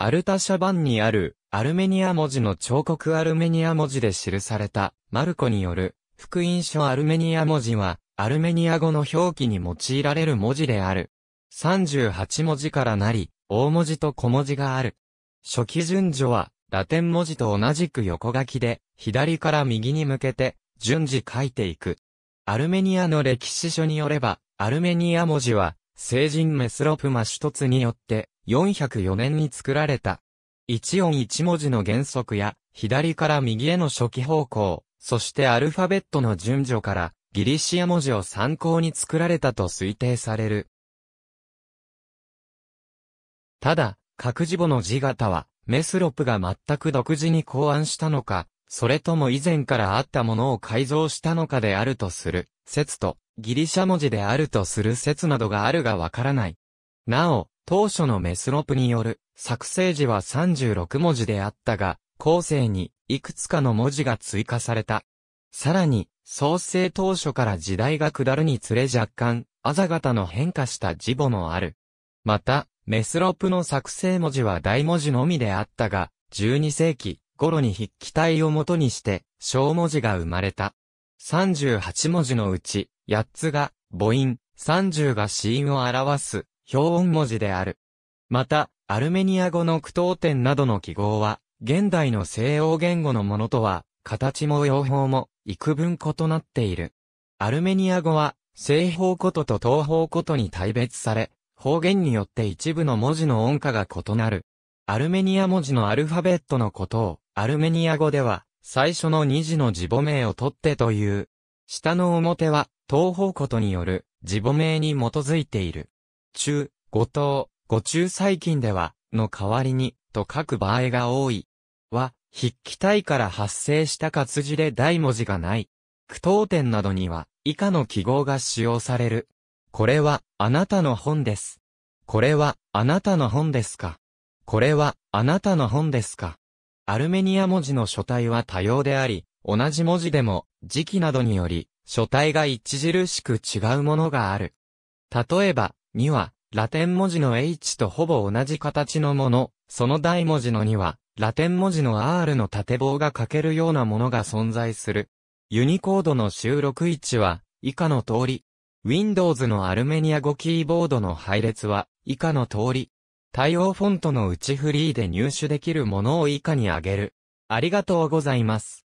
アルタシャバンにある、アルメニア文字の彫刻アルメニア文字で記された、マルコによる、福音書アルメニア文字は、アルメニア語の表記に用いられる文字である。38文字からなり、大文字と小文字がある。初期順序は、ラテン文字と同じく横書きで、左から右に向けて、順次書いていく。アルメニアの歴史書によれば、アルメニア文字は、聖人メスロプマシュによって、404年に作られた。一音一文字の原則や、左から右への初期方向、そしてアルファベットの順序から、ギリシア文字を参考に作られたと推定される。ただ、各字母の字型は、メスロプが全く独自に考案したのか、それとも以前からあったものを改造したのかであるとする説と、ギリシャ文字であるとする説などがあるがわからない。なお、当初のメスロプによる作成時は36文字であったが、後世にいくつかの文字が追加された。さらに、創世当初から時代が下るにつれ若干、あざ型の変化した字母もある。また、メスロプの作成文字は大文字のみであったが、12世紀頃に筆記体を元にして、小文字が生まれた。38文字のうち、8つが母音、30が子音を表す、表音文字である。また、アルメニア語の句読点などの記号は、現代の西洋言語のものとは、形も用法も、幾分異なっている。アルメニア語は、西方ことと東方ことに大別され、方言によって一部の文字の音化が異なる。アルメニア文字のアルファベットのことを、アルメニア語では、最初の2字の字母名を取ってという。下の表は、東方ことによる、字母名に基づいている。中、五等、五中最近では、の代わりに、と書く場合が多い。は、筆記体から発生した活字で大文字がない。句読点などには、以下の記号が使用される。これは、あなたの本です。これは、あなたの本ですか。これは、あなたの本ですか。アルメニア文字の書体は多様であり、同じ文字でも、時期などにより、書体が著しく違うものがある。例えば、には、ラテン文字の H とほぼ同じ形のもの、その大文字の2は、ラテン文字の R の縦棒が欠けるようなものが存在する。ユニコードの収録位置は、以下の通り。Windows のアルメニア語キーボードの配列は、以下の通り。対応フォントのうちフリーで入手できるものを以下に挙げる。ありがとうございます。